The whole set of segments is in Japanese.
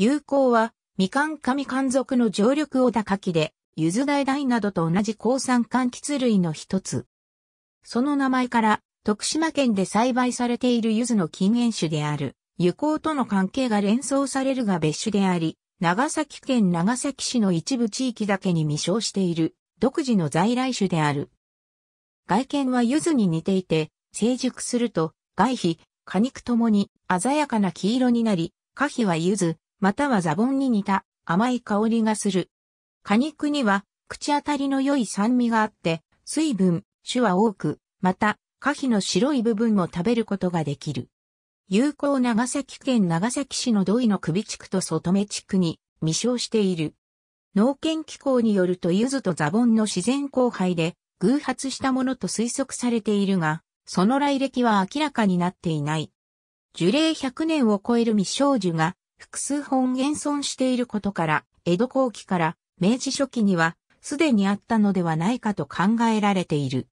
有効は、みかん神官族の常緑を高きで、ゆずだいだいなどと同じ鉱酸柑橘類の一つ。その名前から、徳島県で栽培されているゆずの禁煙種である、油効との関係が連想されるが別種であり、長崎県長崎市の一部地域だけに未生している、独自の在来種である。外見はゆずに似ていて、成熟すると、外皮、果肉ともに鮮やかな黄色になり、果皮はゆず、またはザボンに似た甘い香りがする。果肉には口当たりの良い酸味があって、水分、種は多く、また、花皮の白い部分も食べることができる。有効長崎県長崎市の土井の首地区と外目地区に未生している。農研機構によると柚子とザボンの自然交配で偶発したものと推測されているが、その来歴は明らかになっていない。樹齢100年を超える未生樹が複数本現存していることから、江戸後期から明治初期にはすでにあったのではないかと考えられている。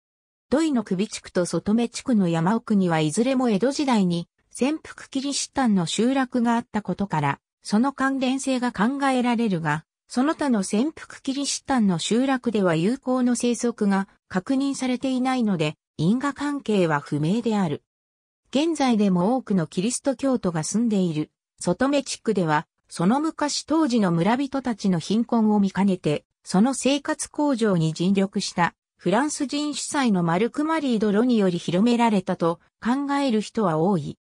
土井の首地区と外目地区の山奥にはいずれも江戸時代に潜伏キリシタンの集落があったことから、その関連性が考えられるが、その他の潜伏キリシタンの集落では有効の生息が確認されていないので、因果関係は不明である。現在でも多くのキリスト教徒が住んでいる外目地区では、その昔当時の村人たちの貧困を見かねて、その生活向上に尽力したフランス人主催のマルク・マリー・ドロにより広められたと考える人は多い。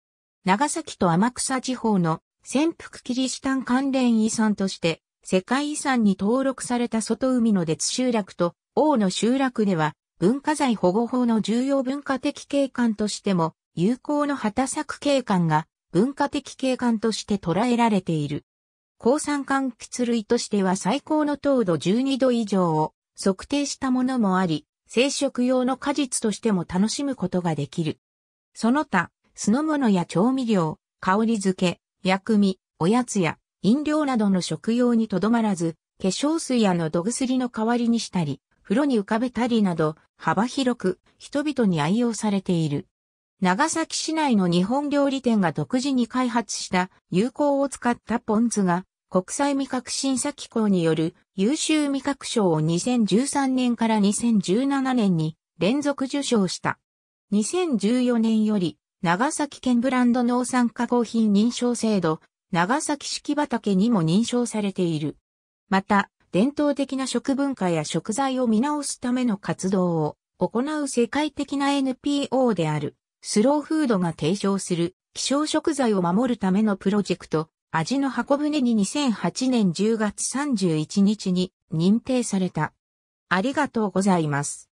長崎と天草地方の潜伏キリシタン関連遺産として世界遺産に登録された外海の別集落と王の集落では文化財保護法の重要文化的景観としても有効の畑作景観が文化的景観として捉えられている。鉱酸柑橘類としては最高の糖度12度以上を測定したものもあり、生食用の果実としても楽しむことができる。その他、酢の物や調味料、香り付け、薬味、おやつや飲料などの食用にとどまらず、化粧水やのど薬の代わりにしたり、風呂に浮かべたりなど、幅広く人々に愛用されている。長崎市内の日本料理店が独自に開発した有効を使ったポン酢が国際味覚審査機構による優秀味覚賞を2013年から2017年に連続受賞した。2014年より長崎県ブランド農産加工品認証制度長崎式畑にも認証されている。また、伝統的な食文化や食材を見直すための活動を行う世界的な NPO である。スローフードが提唱する希少食材を守るためのプロジェクト、味の箱舟に2008年10月31日に認定された。ありがとうございます。